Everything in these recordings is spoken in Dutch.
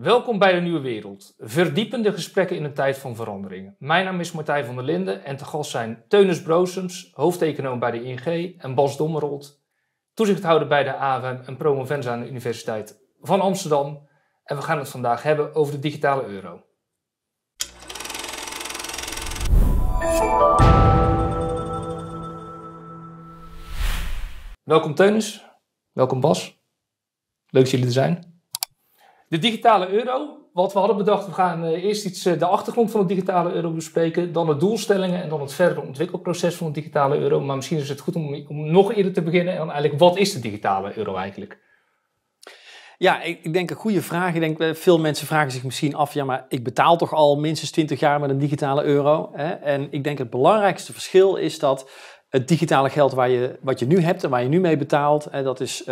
Welkom bij de Nieuwe Wereld, verdiepende gesprekken in een tijd van verandering. Mijn naam is Martijn van der Linden en te gast zijn Teunus Broosens, hoofdeconoom bij de ING en Bas Dommerold, toezichthouder bij de AFM en promovens aan de Universiteit van Amsterdam. En we gaan het vandaag hebben over de digitale euro. Welkom Teunus, welkom Bas. Leuk dat jullie er zijn. De digitale euro, wat we hadden bedacht, we gaan eh, eerst iets eh, de achtergrond van de digitale euro bespreken, dan de doelstellingen en dan het verdere ontwikkelproces van de digitale euro. Maar misschien is het goed om, nog eerder te beginnen en dan eigenlijk wat is de digitale euro eigenlijk? Ja, ik, denk een goede vraag. Ik denk, eh, veel mensen vragen zich misschien af, ja, maar ik betaal toch al minstens 20 jaar met een digitale euro. Hè? En ik denk het belangrijkste verschil is dat het digitale geld waar je, wat je nu hebt en waar je nu mee betaalt, dat is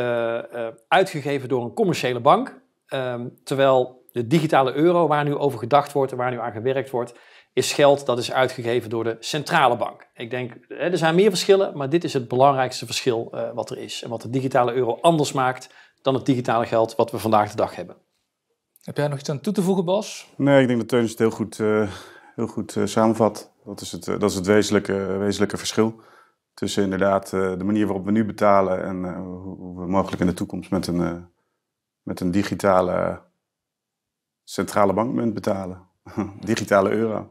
uitgegeven door een commerciële bank. Ehm, terwijl de digitale euro, waar nu over gedacht wordt en waar nu aan gewerkt wordt, is geld dat is uitgegeven door de centrale bank. Ik denk, er zijn meer verschillen, maar dit is het belangrijkste verschil eh, wat er is. En wat de digitale euro anders maakt dan het digitale geld wat we vandaag de dag hebben. Heb jij nog iets aan toe te voegen, Bas? Nee, ik denk dat Teunis het heel goed, eh, heel goed eh, samenvat. Dat is het, dat is het wezenlijke, wezenlijke verschil tussen inderdaad de manier waarop we nu betalen en hoe we mogelijk in de toekomst met een met een digitale centrale bankmunt betalen. digitale euro.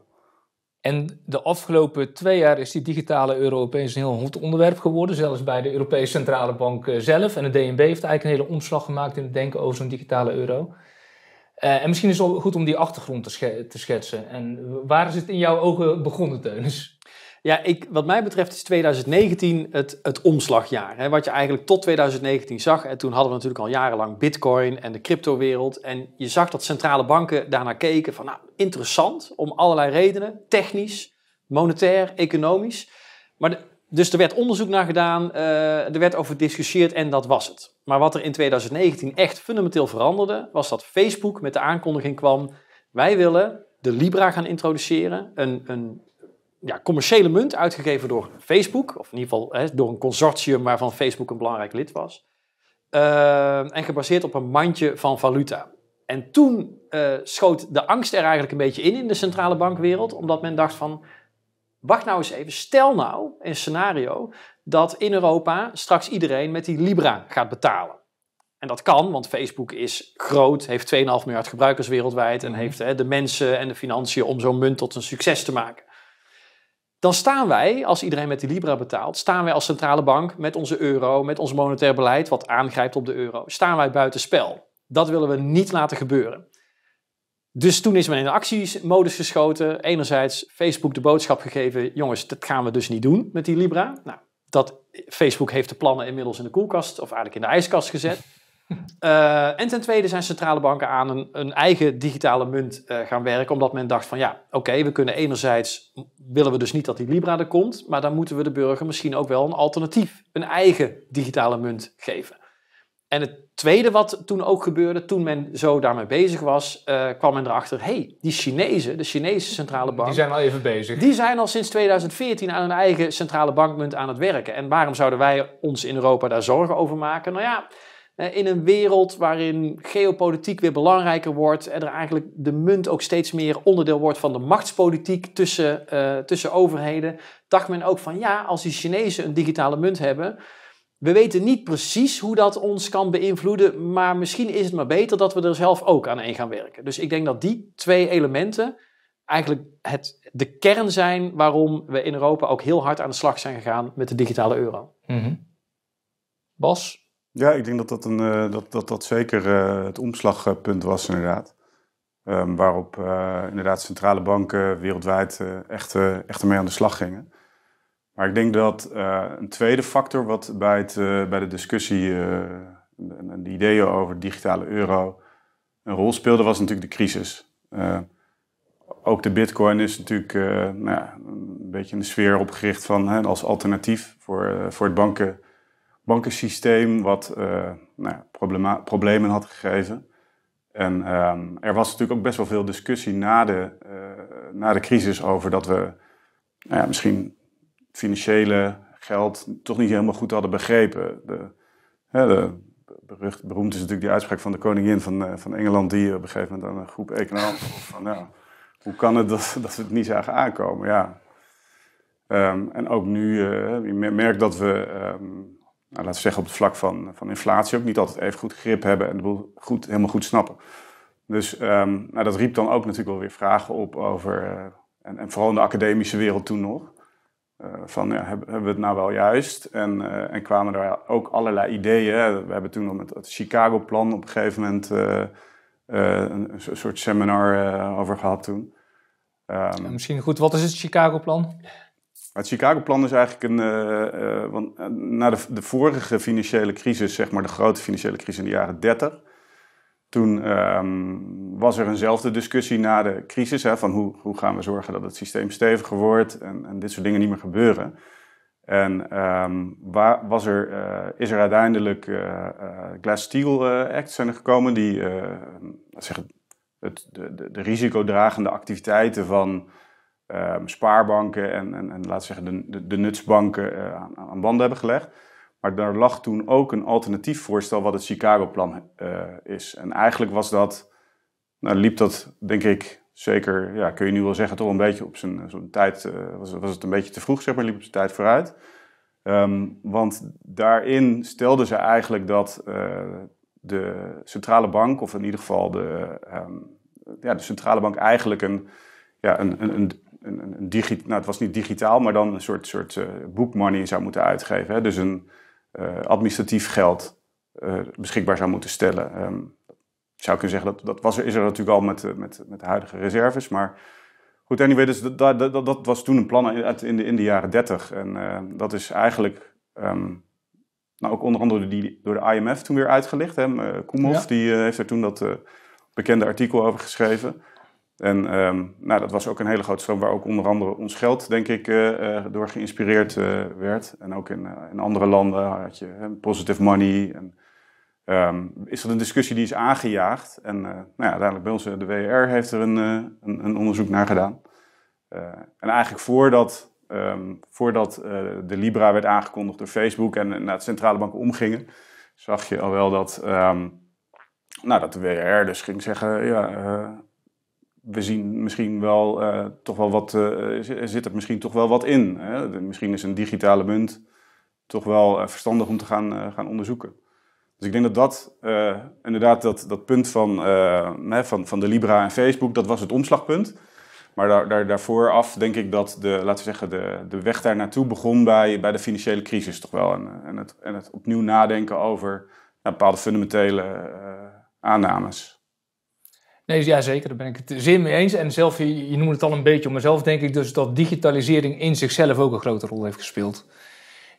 En de afgelopen twee jaar is die digitale euro opeens een heel hot onderwerp geworden. Zelfs bij de Europese Centrale Bank eh, zelf. En de DNB heeft eigenlijk een hele omslag gemaakt in het denken over zo'n digitale euro. Eh, en misschien is het goed om die achtergrond te, te, schetsen. En waar is het in jouw ogen begonnen, Teunis? Ja, ik, wat mij betreft is 2019 het, het omslagjaar. Hè? Wat je eigenlijk tot 2019 zag, en toen hadden we natuurlijk al jarenlang bitcoin en de cryptowereld. En je zag dat centrale banken daarnaar keken van, nou, interessant, om allerlei redenen. Technisch, monetair, economisch. Maar dus er werd onderzoek naar gedaan, eh, er werd over gediscussieerd en dat was het. Maar wat er in 2019 echt fundamenteel veranderde, was dat Facebook met de aankondiging kwam: wij willen de Libra gaan introduceren, een, een ja, commerciële munt uitgegeven door Facebook, of in ieder geval hè, door een consortium waarvan Facebook een belangrijk lid was. Eh, en gebaseerd op een mandje van valuta. En toen eh, schoot de angst er eigenlijk een beetje in in de centrale bankwereld, omdat men dacht van, wacht nou eens even, stel nou een scenario dat in Europa straks iedereen met die Libra gaat betalen. En dat kan, want Facebook is groot, heeft 2,5 miljard gebruikers wereldwijd en mhm. heeft hè, de mensen en de financiën om zo'n munt tot een succes te maken dan staan wij, als iedereen met die Libra betaalt, staan wij als centrale bank met onze euro, met ons monetair beleid, wat aangrijpt op de euro, staan wij buiten spel. Dat willen we niet laten gebeuren. Dus toen is men in de actiemodus geschoten. Enerzijds Facebook de boodschap gegeven: jongens, dat gaan we dus niet doen met die Libra. Nou, dat, Facebook heeft de plannen inmiddels in de koelkast, of eigenlijk in de ijskast gezet. Eh, en ten tweede zijn centrale banken aan een, een eigen digitale munt eh, gaan werken, omdat men dacht van ja, oké, we kunnen enerzijds, willen we dus niet dat die Libra er komt, maar dan moeten we de burger misschien ook wel een alternatief, een eigen digitale munt geven. En het tweede wat toen ook gebeurde, toen men zo daarmee bezig was, eh, kwam men erachter, hey, die Chinezen, de Chinese centrale bank... Die zijn al even bezig. Die zijn al sinds 2014 aan hun eigen centrale bankmunt aan het werken. En waarom zouden wij ons in Europa daar zorgen over maken? Nou ja eh, in een wereld waarin geopolitiek weer belangrijker wordt en er eigenlijk de munt ook steeds meer onderdeel wordt van de machtspolitiek tussen, eh, tussen overheden, dacht men ook van ja, als die Chinezen een digitale munt hebben, we weten niet precies hoe dat ons kan beïnvloeden, maar misschien is het maar beter dat we er zelf ook aan een gaan werken. Dus ik denk dat die twee elementen eigenlijk het, de kern zijn waarom we in Europa ook heel hard aan de slag zijn gegaan met de digitale euro. Mhm. Bas, ja, ik denk dat dat, een, eh, dat, dat, dat zeker eh, het omslagpunt was, inderdaad. Ehm, waarop eh, inderdaad centrale banken wereldwijd echt, echt ermee aan de slag gingen. Maar ik denk dat een tweede factor wat bij, het, bij de discussie en de ideeën over digitale euro een rol speelde, was natuurlijk de crisis. ook de bitcoin is natuurlijk nou, een beetje in de sfeer opgericht van hè, als alternatief voor, voor het banken bankensysteem wat uh, nou ja, problemen had gegeven. En ehm, er was natuurlijk ook best wel veel discussie na de, eh, na de crisis over dat we nou ja, misschien financiële geld toch niet helemaal goed hadden begrepen. De, hè, de, berucht, beroemd is natuurlijk die uitspraak van de koningin van, eh, van Engeland, die op een gegeven moment aan een groep economen van nou, hoe kan het dat, dat we het niet zagen aankomen? Ja. Ehm, en ook nu, je merkt dat we ehm, nou, laten we zeggen, op het vlak van, van inflatie ook niet altijd even goed grip hebben en de goed, helemaal goed snappen. Dus ehm, nou, dat riep dan ook natuurlijk wel weer vragen op over, eh, en, en, vooral in de academische wereld toen nog, eh, van ja, hebben, we het nou wel juist? En, eh, en kwamen daar ook allerlei ideeën. We hebben toen nog met het Chicago-plan op een gegeven moment een, een, soort seminar over gehad toen. Ehm, misschien goed, wat is het Chicago-plan? Het Chicago-plan is eigenlijk een. Eh, eh, want eh, na de, de, vorige financiële crisis, zeg maar de grote financiële crisis in de jaren 30. Toen ehm, was er eenzelfde discussie na de crisis hè, van hoe, hoe gaan we zorgen dat het systeem steviger wordt en, en dit soort dingen niet meer gebeuren. En ehm, waar was er, is er uiteindelijk Glass-Steagall Act zijn er gekomen die zeg, het, de, de, de, risicodragende activiteiten van Ehm, spaarbanken en, en, en laten zeggen de, de, nutsbanken eh, aan, aan, banden hebben gelegd. Maar daar lag toen ook een alternatief voorstel wat het Chicago-plan eh, is. En eigenlijk was dat, nou, liep dat denk ik zeker, ja, kun je nu wel zeggen, toch een beetje op zijn, eh, zijn tijd, was, het een beetje te vroeg, zeg maar, liep op zijn tijd vooruit. Ehm, want daarin stelden ze eigenlijk dat de centrale bank, of in ieder geval de, ehm, ja, de centrale bank eigenlijk een, ja, een, een, een, een, nou, het was niet digitaal, maar dan een soort, soort eh, boekmoney zou moeten uitgeven. Hè? Dus een eh, administratief geld eh, beschikbaar zou moeten stellen. Um, zou kunnen zeggen, dat, dat was is er natuurlijk al met, met, met de huidige reserves, maar... Goed, anyway, dus dat, dat, was toen een plan uit in de, in de jaren dertig, En dat is eigenlijk ehm, nou, ook onder andere die, door de IMF toen weer uitgelicht. Hè? Koemhoff, die heeft er toen dat bekende artikel over geschreven. En ehm, nou, dat was ook een hele grote stroom waar ook onder andere ons geld, denk ik, uh, door geïnspireerd eh, werd. En ook in, in, andere landen had je positive money. En, ehm, is dat een discussie die is aangejaagd? En nou ja, uiteindelijk bij ons, de WR heeft er een, een, een, onderzoek naar gedaan. en eigenlijk voordat, ehm, voordat de Libra werd aangekondigd door Facebook en naar de centrale banken omgingen, zag je al wel dat, nou, dat de WR dus ging zeggen... Ja, we zien misschien wel, eh, toch wel wat, uh, zit er misschien toch wel wat in. Hè? Misschien is een digitale munt toch wel eh, verstandig om te gaan, gaan onderzoeken. Dus ik denk dat dat, inderdaad, dat, dat punt van, van, van de Libra en Facebook, dat was het omslagpunt. Maar daar, daar, daarvoor af denk ik dat de, laten we zeggen, de, de weg daar naartoe begon bij, bij de financiële crisis toch wel. En, en, het, en het opnieuw nadenken over bepaalde fundamentele aannames. Nee, ja, zeker. Daar ben ik het zeer mee eens. En zelf, je, noemt het al een beetje om mezelf, denk ik dus dat digitalisering in zichzelf ook een grote rol heeft gespeeld.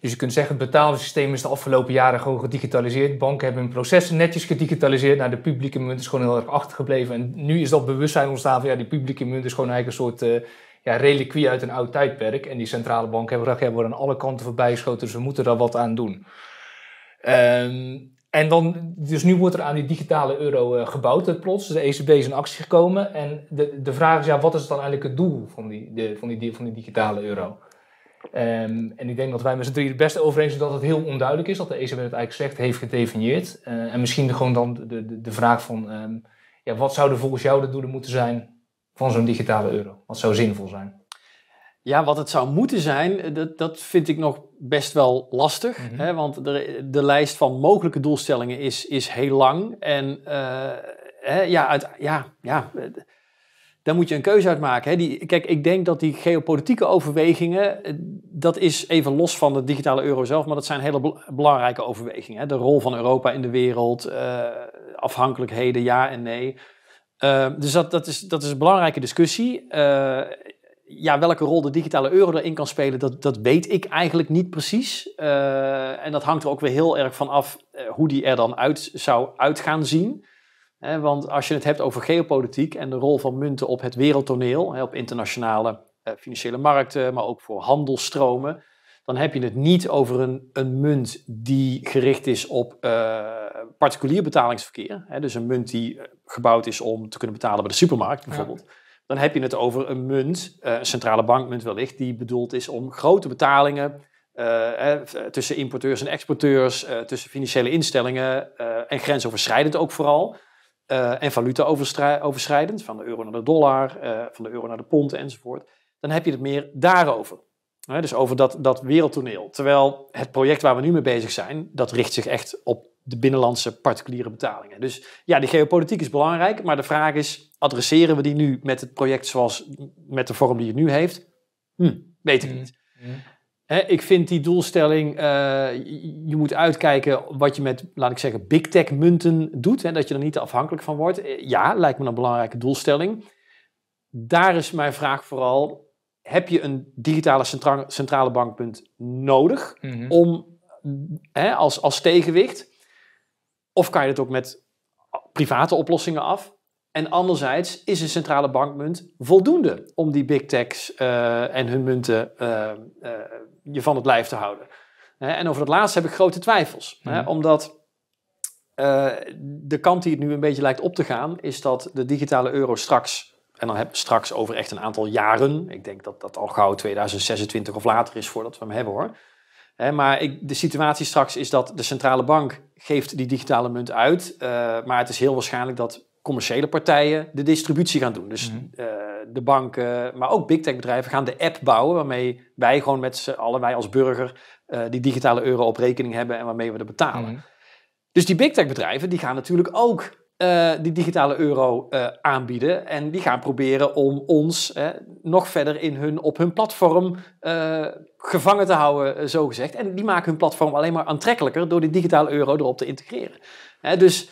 Dus je kunt zeggen, het betaalsysteem is de afgelopen jaren gewoon gedigitaliseerd. Banken hebben hun processen netjes gedigitaliseerd. Nou, de publieke munt is gewoon heel erg achtergebleven. En nu is dat bewustzijn ontstaan van, ja, die publieke munt is gewoon eigenlijk een soort uh, ja, reliquie uit een oud tijdperk. En die centrale banken hebben gezegd, ja, we worden aan alle kanten voorbij geschoten, dus we moeten daar wat aan doen. Um, en dan, dus nu wordt er aan die digitale euro eh, gebouwd plots. Dus de ECB is in actie gekomen. En de, de vraag is, ja, wat is dan eigenlijk het doel van die, de, van die, van die digitale euro? Ehm, en ik denk dat wij met z'n drieën het beste over zijn dat het heel onduidelijk is. Dat de ECB het eigenlijk slecht heeft gedefinieerd. Eh, en misschien gewoon dan de, de, de vraag van, ehm, ja, wat zouden volgens jou de doelen moeten zijn van zo'n digitale euro? Wat zou zinvol zijn? Ja, wat het zou moeten zijn, eh, dat, dat vind ik nog best wel lastig. Mhm. hè, want de, de lijst van mogelijke doelstellingen is, is heel lang. En eh, hè, ja, ja, ja, eh, daar moet je een keuze uit maken. Hè. Die, kijk, ik denk dat die geopolitieke overwegingen, dat is even los van de digitale euro zelf, maar dat zijn hele belangrijke overwegingen. Hè. De rol van Europa in de wereld, afhankelijkheden, ja en nee. dus dat, dat, is, dat is een belangrijke discussie ja, welke rol de digitale euro erin kan spelen, dat, dat weet ik eigenlijk niet precies. Eh, en dat hangt er ook weer heel erg van af eh, hoe die er dan uit zou uit gaan zien. want als je het hebt over geopolitiek en de rol van munten op het wereldtoneel, op internationale eh, financiële markten, maar ook voor handelstromen, dan heb je het niet over een, een munt die gericht is op particulier betalingsverkeer. dus een munt die gebouwd is om te kunnen betalen bij de supermarkt bijvoorbeeld dan heb je het over een munt, eh, een centrale bankmunt wellicht, die bedoeld is om grote betalingen eh, eh, tussen importeurs en exporteurs, tussen financiële instellingen uh, en grensoverschrijdend ook vooral. en valuta overschrijdend, van de euro naar de dollar, van de euro naar de pond enzovoort. Dan heb je het meer daarover. dus over dat, dat wereldtoneel. Terwijl het project waar we nu mee bezig zijn, dat richt zich echt op de binnenlandse particuliere betalingen. Dus ja, die geopolitiek is belangrijk, maar de vraag is: adresseren we die nu met het project zoals met de vorm die het nu heeft? Hm, weet ik hm, niet. Hm. ik vind die doelstelling, eh, je moet uitkijken wat je met, laat ik zeggen, big tech munten doet. Hè, dat je er niet afhankelijk van wordt. Eh, ja, lijkt me een belangrijke doelstelling. Daar is mijn vraag vooral, heb je een digitale centra centrale bankpunt nodig mhm. om, als, als tegenwicht? Of kan je het ook met private oplossingen af? En anderzijds is een centrale bankmunt voldoende om die big techs eh, en hun munten eh, eh, je van het lijf te houden. en over dat laatste heb ik grote twijfels. Mhm. omdat de kant die het nu een beetje lijkt op te gaan, is dat de digitale euro straks, en dan heb straks over echt een aantal jaren, ik denk dat dat al gauw 2026 of later is voordat we hem hebben hoor, maar ik, de situatie straks is dat de centrale bank geeft die digitale munt uit. Eh, maar het is heel waarschijnlijk dat commerciële partijen de distributie gaan doen. Dus mhm. eh, de banken, maar ook big tech bedrijven gaan de app bouwen... waarmee wij gewoon met z'n allen, wij als burger... Eh, die digitale euro op rekening hebben en waarmee we dat betalen. Mhm. Dus die big tech bedrijven die gaan natuurlijk ook eh, die digitale euro eh, aanbieden. En die gaan proberen om ons nog verder in hun, op hun platform eh, gevangen te houden, zo gezegd. En die maken hun platform alleen maar aantrekkelijker door die digitale euro erop te integreren. dus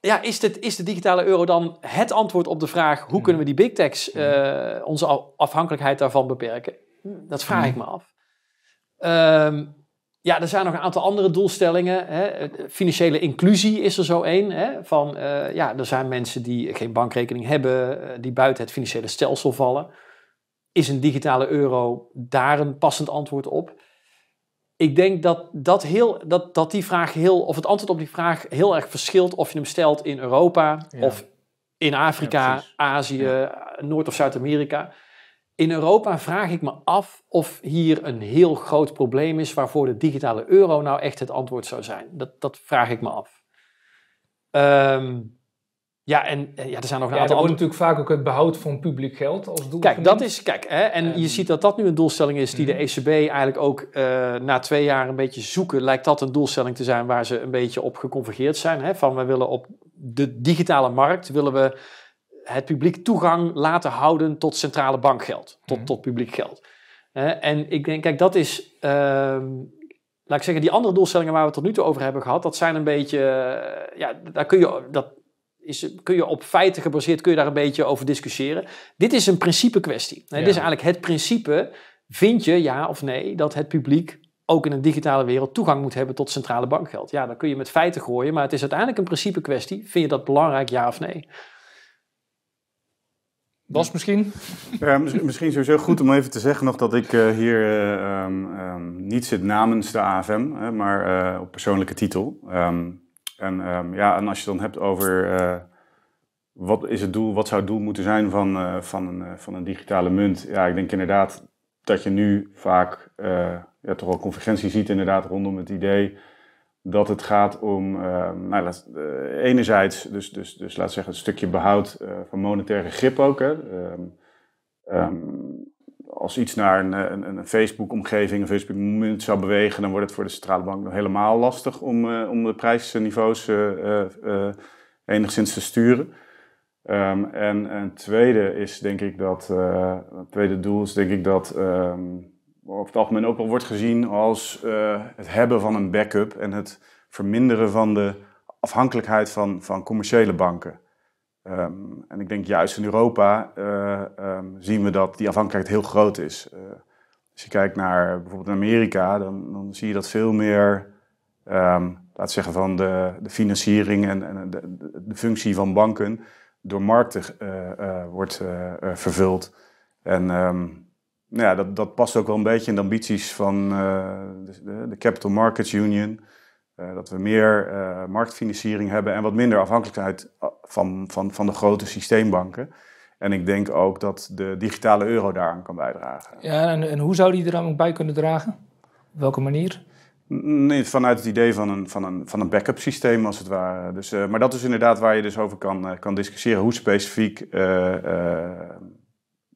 ja, is, is de digitale euro dan het antwoord op de vraag hoe hmm. kunnen we die big techs, hmm. onze afhankelijkheid daarvan beperken? Dat vraag hmm. ik me af. Ehm ja, er zijn nog een aantal andere doelstellingen. Hè. Financiële inclusie is er zo één. Van, eh, ja, er zijn mensen die geen bankrekening hebben, eh, die buiten het financiële stelsel vallen. Is een digitale euro daar een passend antwoord op? Ik denk dat, dat, heel, dat, dat die vraag heel, of het antwoord op die vraag heel erg verschilt of je hem stelt in Europa of in Afrika, Azië, Noord- of Zuid-Amerika. In Europa vraag ik me af of hier een heel groot probleem is waarvoor de digitale euro nou echt het antwoord zou zijn. Dat, dat vraag ik me af. Ehm, ja, en eh, ja, er zijn nog een ja, aantal. Er wordt natuurlijk vaak ook het behoud van publiek geld als doel. Kijk, dat is. Kijk, hè, en je ziet dat dat nu een doelstelling is die de mhm. ECB eigenlijk ook eh, na twee jaar een beetje zoeken. Lijkt dat een doelstelling te zijn waar ze een beetje op geconvergeerd zijn. Hè, van we willen op de digitale markt willen we het publiek toegang laten houden tot centrale bankgeld, tot, mhm. tot publiek geld. en ik denk, kijk, dat is, ehm, laat ik zeggen, die andere doelstellingen waar we tot nu toe over hebben gehad, dat zijn een beetje, eh, ja, daar kun je, dat is, kun je op feiten gebaseerd, kun je daar een beetje over discussiëren. Dit is een principe kwestie. Dit is eigenlijk het principe, vind je ja of nee, dat het publiek ook in een digitale wereld toegang moet hebben tot centrale bankgeld. Ja, dan kun je met feiten gooien, maar het is uiteindelijk een principe kwestie. Vind je dat belangrijk, ja of nee? Bas misschien? Ja, misschien sowieso goed om even te zeggen nog dat ik eh, hier eh, ehm, ehm, niet zit namens de AFM, maar eh, op persoonlijke titel. Ehm, en, ja, en als je het dan hebt over wat is het doel, wat zou het doel moeten zijn van, van, een, van een digitale munt. Ja, ik denk inderdaad dat je nu vaak ja, toch wel convergentie ziet inderdaad rondom het idee dat het gaat om, ehm, nou, laat, eh, enerzijds, dus, dus, dus laat zeggen, een stukje behoud eh, van monetaire grip ook. Ehm, ehm, als iets naar een, een, een Facebook-omgeving, een Facebook-moment zou bewegen, dan wordt het voor de centrale bank helemaal lastig om, eh, om de prijsniveaus enigszins te sturen. en een tweede is denk ik dat, tweede doel is denk ik dat op het algemeen ook wel wordt gezien als eh, het hebben van een backup en het verminderen van de afhankelijkheid van, van commerciële banken. Ehm, en ik denk juist in Europa eh, ehm, zien we dat die afhankelijkheid heel groot is. Eh, als je kijkt naar bijvoorbeeld Amerika, dan, dan zie je dat veel meer, ehm, laat zeggen van de, de financiering en, en de, de, functie van banken door markten wordt vervuld. En nou ja, dat, dat past ook wel een beetje in de ambities van eh, de, de, Capital Markets Union. Eh, dat we meer eh, marktfinanciering hebben en wat minder afhankelijkheid van, van, van de grote systeembanken. En ik denk ook dat de digitale euro daaraan kan bijdragen. Ja, en, en hoe zou die er dan ook bij kunnen dragen? Op welke manier? Nee, vanuit het idee van een, van een, van een backup systeem als het ware. Dus, maar dat is inderdaad waar je dus over kan, kan discussiëren. Hoe specifiek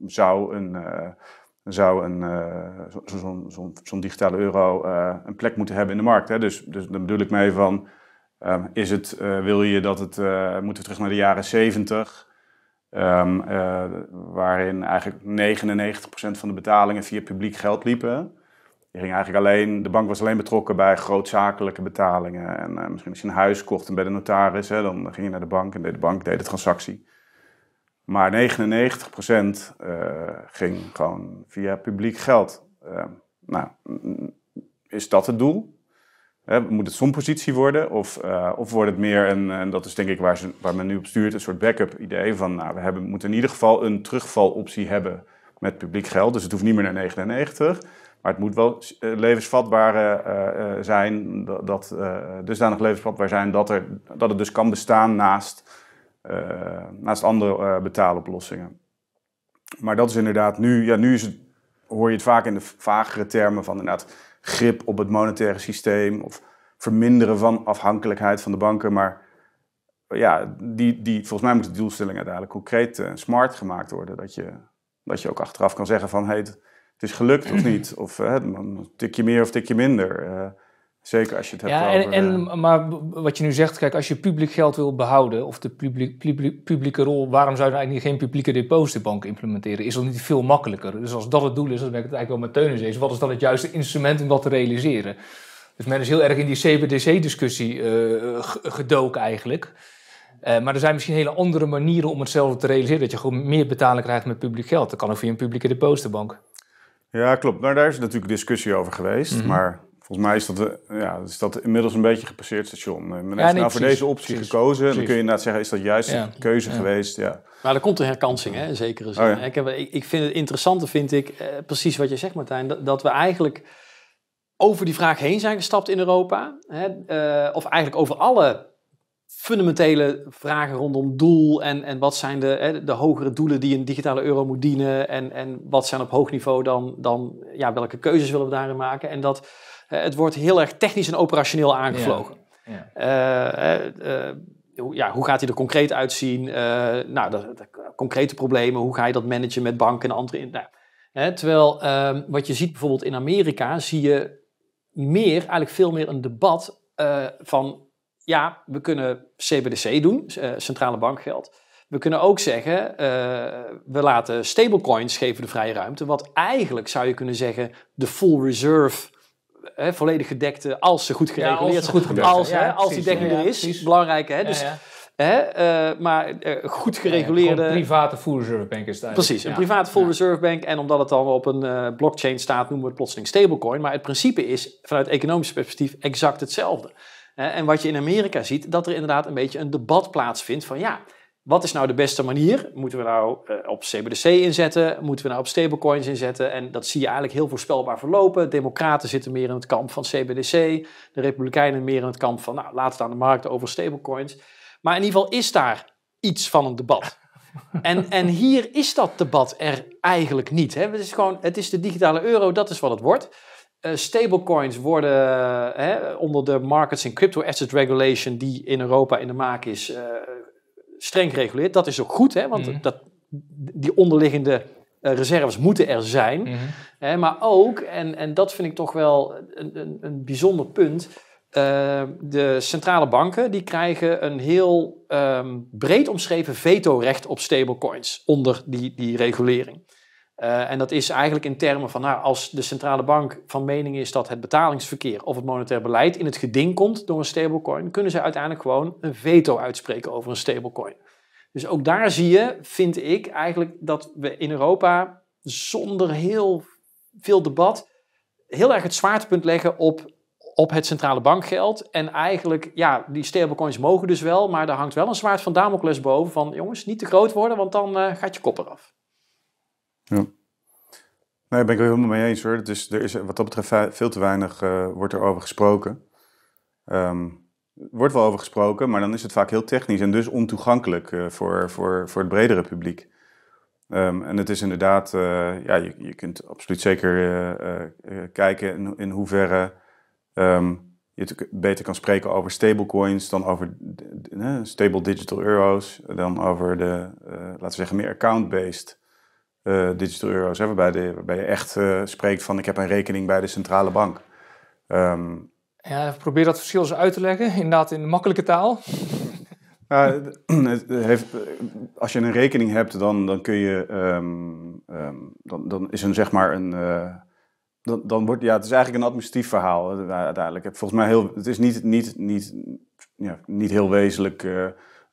zou een dan zou een, zo'n eh, zo, zo, digitale euro eh, een plek moeten hebben in de markt. Hè? Dus, dus dan bedoel ik mee van, ehm, is het, eh, wil je dat het, moeten we terug naar de jaren 70, ehm, waarin eigenlijk 99% van de betalingen via publiek geld liepen. Je ging eigenlijk alleen, de bank was alleen betrokken bij grootzakelijke betalingen. En misschien als je een huis kocht en bij de notaris, hè, dan ging je naar de bank en de bank deed de transactie. Maar 99% eh, ging gewoon via publiek geld. Eh, nou, mm, is dat het doel? Eh, moet het zo'n positie worden? Of, of wordt het meer een, en dat is denk ik waar, ze, waar men nu op stuurt, een soort backup idee van, nou, we hebben, moeten in ieder geval een terugvaloptie hebben met publiek geld. Dus het hoeft niet meer naar 99, maar het moet wel levensvatbaar zijn, dat, dat uh, dusdanig levensvatbaar zijn dat, er, dat het dus kan bestaan naast eh, naast andere eh, betaaloplossingen. Maar dat is inderdaad nu, ja, nu is het, hoor je het vaak in de vagere termen van inderdaad grip op het monetaire systeem of verminderen van afhankelijkheid van de banken. Maar ja, die, die, volgens mij moet de doelstelling uiteindelijk concreet en eh, smart gemaakt worden. Dat je, dat je ook achteraf kan zeggen van hey, het is gelukt of niet. Of hè, tik je meer of tik je minder. Zeker als je het hebt ja, en, en, eh, maar wat je nu zegt, kijk, als je publiek geld wil behouden... of de publiek, publieke rol... waarom zou je niet eigenlijk geen publieke depositobank implementeren? Is dat niet veel makkelijker? Dus als dat het doel is, dan ben ik het eigenlijk wel met Teunens eens... wat is dan het juiste instrument om dat te realiseren? Dus men is heel erg in die CBDC-discussie eh, gedoken eigenlijk... Eh, maar er zijn misschien hele andere manieren om hetzelfde te realiseren. Dat je gewoon meer betalen krijgt met publiek geld. Dat kan ook via een publieke depositobank. Ja, klopt. Maar nou, daar is natuurlijk discussie over geweest. Mhm. Maar Volgens mij is dat, eh, ja, is dat inmiddels een beetje gepasseerd station. Eh, men heeft nou voor deze optie gekozen. dan kun je inderdaad zeggen, is dat juist de keuze geweest? Ja. Maar er komt een herkansing, hè, in zekere zin. Oh, ik, heb, ik, vind het interessante, vind ik, eh, precies wat je zegt Martijn, dat, dat, we eigenlijk over die vraag heen zijn gestapt in Europa. Hè, eh, of eigenlijk over alle fundamentele vragen rondom doel en, en wat zijn de, de hogere doelen die een digitale euro moet dienen en, en wat zijn op hoog niveau dan, dan ja, welke keuzes willen we daarin maken. En dat eh, het wordt heel erg technisch en operationeel aangevlogen. Ja. Eh, eh, hoe, ja, hoe gaat hij er concreet uitzien? nou, concrete problemen, hoe ga je dat managen met banken en andere... Nou, terwijl ehm, wat je ziet bijvoorbeeld in Amerika, zie je meer, eigenlijk veel meer een debat van ja, we kunnen CBDC doen, centrale bankgeld. We kunnen ook zeggen, we laten stablecoins geven de vrije ruimte. Wat eigenlijk zou je kunnen zeggen de full reserve volledig gedekte, als ze goed gereguleerd als goed zijn. Als, als die dekking er is, precies. belangrijk. Hè, dus, Hè, eh, maar eh, goed gereguleerde. een private full reserve bank is het eigenlijk. Precies, een private full reserve bank. En omdat het dan op een eh, blockchain staat, noemen we het plotseling stablecoin. Maar het principe is vanuit economisch perspectief exact hetzelfde. en wat je in Amerika ziet, dat er inderdaad een beetje een debat plaatsvindt van ja wat is nou de beste manier? Moeten we nou eh, op CBDC inzetten? Moeten we nou op stablecoins inzetten? En dat zie je eigenlijk heel voorspelbaar verlopen. Democraten zitten meer in het kamp van CBDC. De Republikeinen meer in het kamp van, nou, laat het aan de markt over stablecoins. Maar in ieder geval is daar iets van een debat. En, en hier is dat debat er eigenlijk niet. Hè? Het, is gewoon, het is de digitale euro, dat is wat het wordt. Eh, stablecoins worden hè, onder de Markets in Crypto Asset Regulation, die in Europa in de maak is, eh, streng gereguleerd. Dat is ook goed, hè, want mhm. dat, die onderliggende eh, reserves moeten er zijn. Mhm. hè, maar ook, en, en dat vind ik toch wel een, een, een bijzonder punt. Eh, de centrale banken die krijgen een heel ehm, breed omschreven vetorecht op stablecoins onder die, die regulering. Eh, en dat is eigenlijk in termen van, nou, als de centrale bank van mening is dat het betalingsverkeer of het monetair beleid in het geding komt door een stablecoin, kunnen ze uiteindelijk gewoon een veto uitspreken over een stablecoin. Dus ook daar zie je, vind ik, eigenlijk dat we in Europa zonder heel veel debat heel erg het zwaartepunt leggen op, op het centrale bankgeld. En eigenlijk, ja, die stablecoins mogen dus wel, maar daar hangt wel een zwaard van Damocles boven van, jongens, niet te groot worden, want dan eh, gaat je kop eraf. Ja. Nee, daar ben ik er helemaal mee eens hoor. Dus er is wat dat betreft veel te weinig eh, wordt er over gesproken. Um, wordt wel over gesproken, maar dan is het vaak heel technisch en dus ontoegankelijk eh, voor, voor, voor het bredere publiek. Ehm, en het is inderdaad, eh, ja, je, je kunt absoluut zeker kijken in, in hoeverre ehm, je beter kan spreken over stablecoins dan over stable digital euro's, dan over de, laten we zeggen, meer account-based uh, digital euro's, hebben waarbij, de, waarbij, je echt eh, spreekt van ik heb een rekening bij de centrale bank. Ehm, ja, probeer dat verschil eens uit te leggen, inderdaad in makkelijke taal. als je een rekening hebt, dan, dan kun je. Ehm, ehm, dan, dan is een zeg maar een. Eh, dan, dan wordt, ja, het is eigenlijk een administratief verhaal uiteindelijk. Volgens mij heel, het is niet, niet, niet, ja, niet heel wezenlijk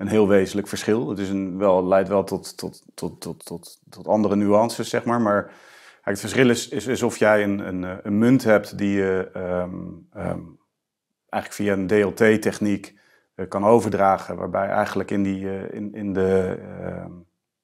een heel wezenlijk verschil. Het is een, wel, leidt wel tot, tot, tot, tot, tot, tot andere nuances, zeg maar. Maar het verschil is, is, is of jij een, een, eh, een, munt hebt die je um, eigenlijk via een DLT-techniek eh, kan overdragen. Waarbij eigenlijk in, die, eh, in, in, de, ehm,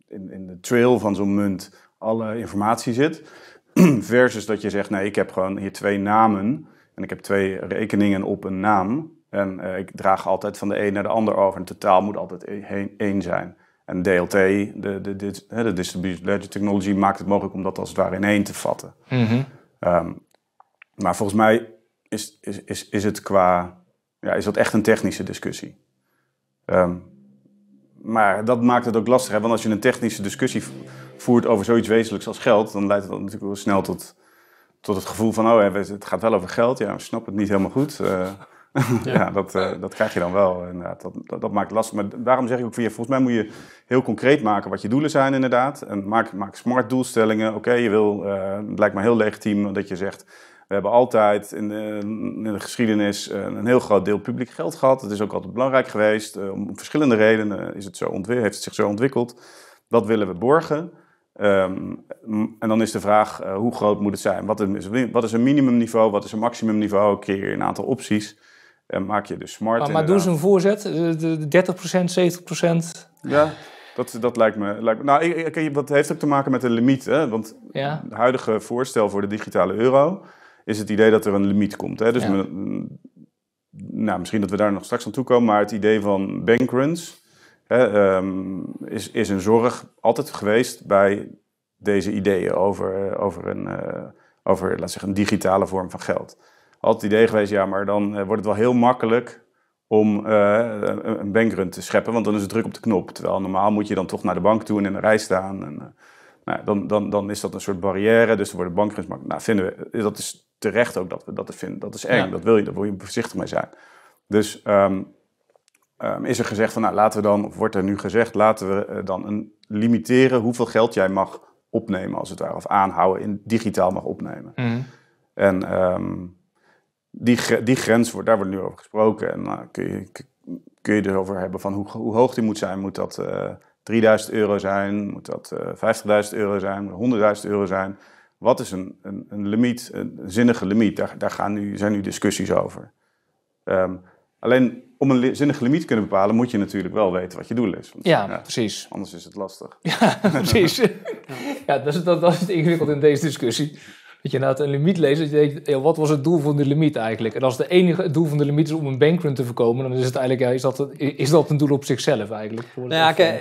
in, in de trail van zo'n munt alle informatie zit. Versus dat je zegt, nee, ik heb gewoon hier twee namen en ik heb twee rekeningen op een naam. En eh, ik draag altijd van de een naar de ander over. En totaal moet altijd e-, één zijn. En DLT, de, de, de Distributed Ledger Technology, maakt het mogelijk om dat als het ware in één te vatten. Mhm. Ehm, maar volgens mij is, is, is, is het qua. Ja, is dat echt een technische discussie? Ehm, maar dat maakt het ook lastig. Hè? Want als je een technische discussie voert over zoiets wezenlijks als geld, dan leidt het natuurlijk wel snel tot, tot het gevoel van: oh, het gaat wel over geld. Ja, snap het niet helemaal goed. Eh, ja, dat, eh, dat krijg je dan wel. Inderdaad. Dat, dat, maakt het lastig. Maar daarom zeg ik ook van je, volgens mij moet je heel concreet maken wat je doelen zijn, inderdaad. En maak, maak smart doelstellingen. Oké, je wil, eh, het lijkt me heel legitiem dat je zegt. We hebben altijd in de, in de geschiedenis eh, een heel groot deel publiek geld gehad. Het is ook altijd belangrijk geweest. om verschillende redenen is het zo heeft het zich zo ontwikkeld. Dat willen we borgen. Ehm, en dan is de vraag, hoe groot moet het zijn? Wat is, wat is een minimumniveau? Wat is een maximumniveau? Keer een aantal opties maak je dus smart. Maar, maar doe eens een voorzet, de, 30%, 70%. Ja, dat, dat lijkt, me, lijkt Nou, ik, dat heeft ook te maken met de limiet. Hè? Want het huidige voorstel voor de digitale euro is het idee dat er een limiet komt. Hè? Dus nou, misschien dat we daar nog straks aan toe komen, maar het idee van bankruns hè, ehm, is, is een zorg altijd geweest bij deze ideeën over, over, een, eh, over laat zeggen, een digitale vorm van geld altijd het idee geweest, ja, maar dan eh, wordt het wel heel makkelijk om eh, een bankrun te scheppen, want dan is het druk op de knop. Terwijl normaal moet je dan toch naar de bank toe en in de rij staan. En, eh, nou, dan, dan, dan is dat een soort barrière, dus er worden bankruns makkelijk. Nou, vinden we, dat is terecht ook dat we dat vinden. Dat is eng, dat wil je, daar wil je voorzichtig mee zijn. Dus ehm, ehm, is er gezegd van, nou, laten we dan, of wordt er nu gezegd, laten we dan een, limiteren hoeveel geld jij mag opnemen, als het ware, of aanhouden, in, digitaal mag opnemen. Mhm. En ehm, die, die grens, wordt, daar wordt nu over gesproken. En dan eh, kun, je, kun je over hebben van hoe, hoe hoog die moet zijn. Moet dat 3000 eh, euro zijn? Moet dat 50.000 eh, euro zijn? moet 100.000 euro zijn? Wat is een, een, een limiet, een zinnige limiet? Daar, daar gaan nu, zijn nu discussies over. Ehm, alleen om een zinnige limiet te kunnen bepalen, moet je natuurlijk wel weten wat je doel is. ja, precies. Anders is het lastig. Ja, precies. ja, dat is, dat, dat is het ingewikkeld in deze discussie. Dat je inderdaad een limiet leest, dat je denkt, wat was het doel van de limiet eigenlijk? En als het enige doel van de limiet is om een bankrun te voorkomen, dan is het eigenlijk, ja, is, dat een, is dat een doel op zichzelf eigenlijk? Nou ja,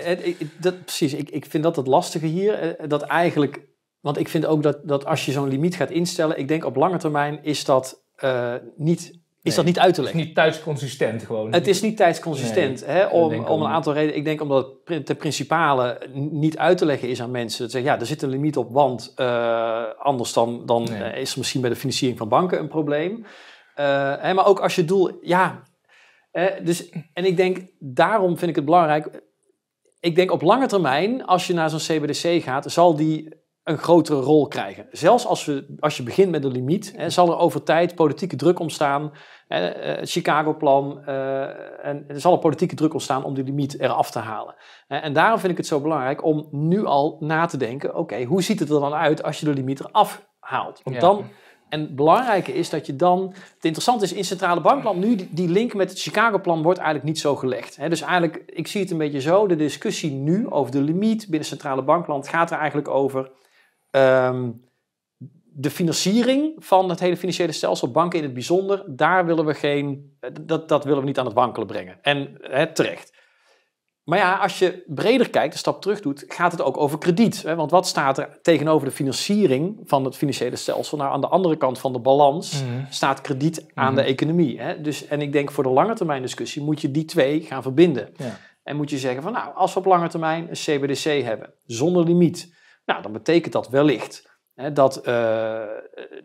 dat, precies. Ik, ik vind dat het lastige hier, eh, eh, dat eigenlijk, want ik vind ook dat, dat als je zo'n limiet gaat instellen, ik denk op lange termijn is dat eh, niet is dat niet uit te leggen. Het is niet tijdsconsistent gewoon. Het is niet tijdsconsistent. hè, om, om een aantal redenen. Ik denk omdat het de principale niet uit te leggen is aan mensen. Dat zeggen, ja, er zit een limiet op, want eh, anders dan, dan eh, is er misschien bij de financiering van banken een probleem. Uh, hè, maar ook als je doel, ja. dus, en ik denk, daarom vind ik het belangrijk. Ik denk op lange termijn, als je naar zo'n CBDC gaat, zal die een grotere rol krijgen. Zelfs als, we, als je begint met een limiet, hè, zal er over tijd politieke druk ontstaan. Eh, het Chicago-plan. Eh, en er zal er politieke druk ontstaan om die limiet eraf te halen. Eh, en daarom vind ik het zo belangrijk om nu al na te denken: oké, hoe ziet het er dan uit als je de limiet eraf haalt? Want dan. En het belangrijke is dat je dan. Het interessante is in centrale bankland nu, die link met het Chicago-plan wordt eigenlijk niet zo gelegd. Dus eigenlijk, ik zie het een beetje zo: de discussie nu over de limiet binnen centrale bankland gaat er eigenlijk over Ehm, de financiering van het hele financiële stelsel, banken in het bijzonder, daar willen we geen, eh, dat, dat willen we niet aan het wankelen brengen. En hè, terecht. Maar ja, als je breder kijkt, een stap terug doet, gaat het ook over krediet. Hè? Want wat staat er tegenover de financiering van het financiële stelsel? Nou, aan de andere kant van de balans mhm. staat krediet aan mhm. de economie. Hè? Dus, en ik denk voor de lange termijn discussie moet je die twee gaan verbinden. Ja. En moet je zeggen van nou, als we op lange termijn een CBDC hebben, zonder limiet, nou, dan betekent dat wellicht hè, dat, eh,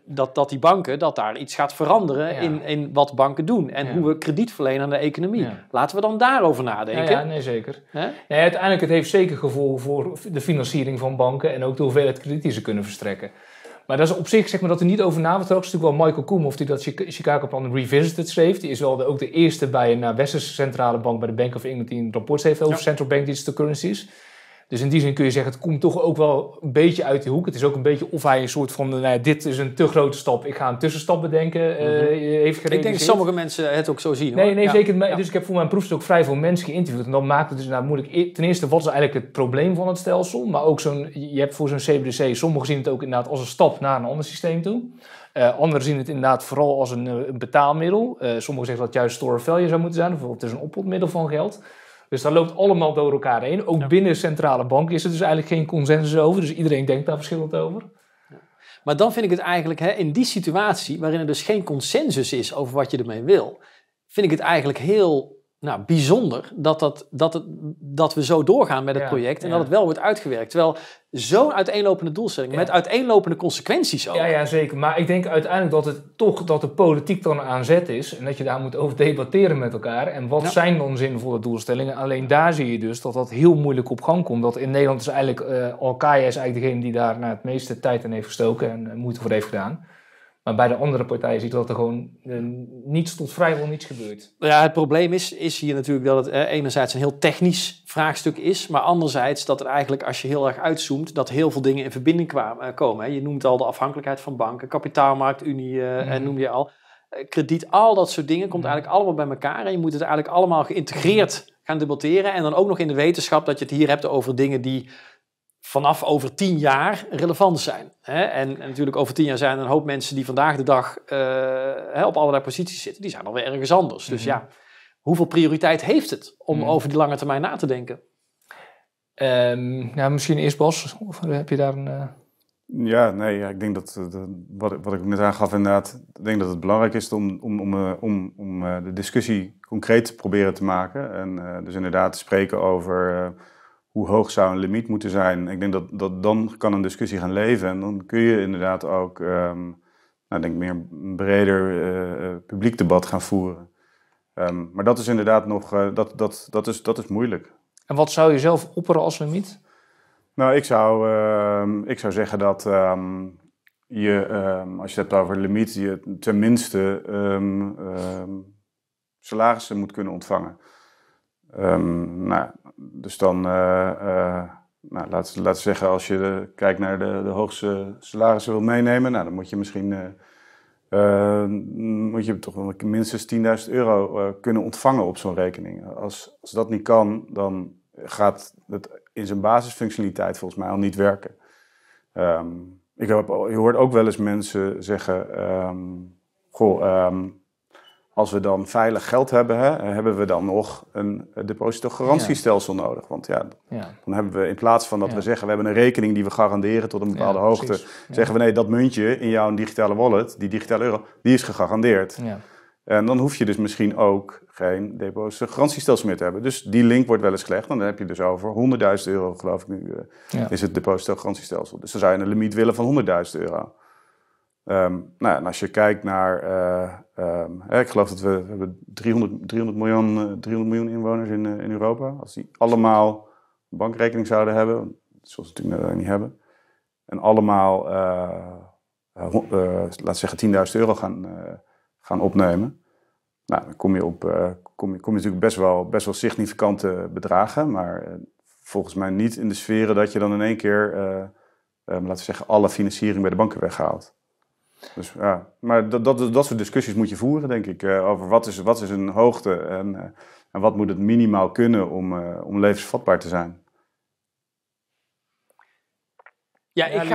dat, dat die banken, dat daar iets gaat veranderen in, in wat banken doen en hoe we krediet verlenen aan de economie. Laten we dan daarover nadenken. Ja, nee, zeker. Nee, uiteindelijk, het heeft zeker gevolgen voor de financiering van banken en ook de hoeveelheid krediet die ze kunnen verstrekken. Maar dat is op zich, zeg maar, dat er niet over na wordt. Dat is natuurlijk wel Michael of die dat Chicago-plan Revisited heeft. Die is wel ook de eerste bij een eh, westerse centrale bank, bij de Bank of England, die een rapport heeft over central bank digital currencies. Dus in die zin kun je zeggen, het komt toch ook wel een beetje uit de hoek. Het is ook een beetje of hij een soort van, nou ja, dit is een te grote stap, ik ga een tussenstap bedenken, eh, mhm. heeft Ik denk dat sommige mensen het ook zo zien. Hoor. Nee, nee zeker. Dus ik heb voor mijn proefstuk vrij veel mensen geïnterviewd. En dat maakt het dus nou moeilijk. E-, ten eerste, wat is eigenlijk het probleem van het stelsel? Maar ook zo'n, je hebt voor zo'n CBDC, sommigen zien het ook inderdaad als een stap naar een ander systeem toe. Uh, anderen zien het inderdaad vooral als een, eh, betaalmiddel. sommigen zeggen dat het juist store of value zou moeten zijn, Bijvoorbeeld, het is een oppotmiddel van geld. Dus dat loopt allemaal door elkaar heen. Ook ja. binnen centrale banken is er dus eigenlijk geen consensus over. Dus iedereen denkt daar verschillend over. Maar dan vind ik het eigenlijk hè, in die situatie, waarin er dus geen consensus is over wat je ermee wil, vind ik het eigenlijk heel nou, bijzonder dat, dat, dat, het, dat we zo doorgaan met het project en dat het wel wordt uitgewerkt. Terwijl zo'n uiteenlopende doelstelling, met uiteenlopende consequenties ook. Ja, ja, zeker. Maar ik denk uiteindelijk dat het toch dat de politiek dan aan zet is en dat je daar moet over debatteren met elkaar. En wat zijn dan zinvolle doelstellingen? Alleen daar zie je dus dat dat heel moeilijk op gang komt. Dat in Nederland is eigenlijk, uh, is eigenlijk degene die daar nou, het meeste tijd in heeft gestoken en eh, moeite voor heeft gedaan. Maar bij de andere partijen ziet dat er gewoon eh, niets tot vrijwel niets gebeurt. Ja, het probleem is, is hier natuurlijk dat het eh, enerzijds een heel technisch vraagstuk is, maar anderzijds dat er eigenlijk, als je heel erg uitzoomt, dat heel veel dingen in verbinding kwamen, eh, komen. Hè. Je noemt al de afhankelijkheid van banken, kapitaalmarktunie, eh, mhm. noem je al. Krediet, al dat soort dingen komt mhm. eigenlijk allemaal bij elkaar. En je moet het eigenlijk allemaal geïntegreerd gaan debatteren. En dan ook nog in de wetenschap dat je het hier hebt over dingen die vanaf over tien jaar relevant zijn. Hè? En, natuurlijk over tien jaar zijn er een hoop mensen die vandaag de dag eh, op allerlei posities zitten, die zijn alweer ergens anders. Dus mhm. ja, hoeveel prioriteit heeft het om mhm. over die lange termijn na te denken? Um, misschien eerst Bos, of eh, heb je daar een... Eh? Ja, nee, ja, ik denk dat, wat, wat ik net aangaf inderdaad, ik denk dat het belangrijk is om, om, om, om, om de discussie concreet te proberen te maken. En dus inderdaad te spreken over hoe hoog zou een limiet moeten zijn? Ik denk dat, dat dan kan een discussie gaan leven. En dan kun je inderdaad ook um, nou, denk meer een breder uh, publiek debat gaan voeren. Ehm, maar dat is inderdaad nog, eh, dat, dat, dat, is, dat is moeilijk. En wat zou je zelf opperen als limiet? Nou, ik zou, ehm, ik zou zeggen dat je, als je het hebt over limiet, je tenminste salarissen moet kunnen ontvangen. Um, nou, dus dan, eh, eh, nou, laat, we zeggen, als je kijkt naar de, de hoogste salarissen wil meenemen, nou, dan moet je misschien uh, moet je toch minstens 10.000 euro kunnen ontvangen op zo'n rekening. Als, als dat niet kan, dan gaat het in zijn basisfunctionaliteit volgens mij al niet werken. Um, ik heb, je hoort ook wel eens mensen zeggen: ehm, Goh, um, als we dan veilig geld hebben, hè, hebben we dan nog een depositogarantiestelsel nodig. Want ja, dan hebben we in plaats van dat we zeggen, we hebben een rekening die we garanderen tot een bepaalde hoogte, zeggen we nee, dat muntje in jouw digitale wallet, die digitale euro, die is gegarandeerd. En dan hoef je dus misschien ook geen depositogarantiestelsel meer te hebben. Dus die link wordt wel eens gelegd. dan heb je dus over 100.000 euro, geloof ik nu, eh, is het depositogarantiestelsel. Dus dan zou je een limiet willen van 100.000 euro. Ehm, nou, en als je kijkt naar, eh, ehm, ik geloof dat we, hebben 300, 300, miljoen, 300 eh, miljoen inwoners in, uh, in Europa. Als die allemaal een bankrekening zouden hebben, zoals ze natuurlijk net niet hebben, en allemaal, laten zeggen, 10.000 euro gaan, gaan opnemen, nou, dan kom je, op, kom je, kom je natuurlijk best wel, best wel significante bedragen, maar volgens mij niet in de sferen dat je dan in één keer, um, laten we zeggen, alle financiering bij de banken weghaalt. Dus, Maar dat, dat, dat soort discussies moet je voeren, denk ik, eh, over wat is, wat is een hoogte en, eh, en wat moet het minimaal kunnen om, eh, om levensvatbaar te zijn. Ja, ik Limiet,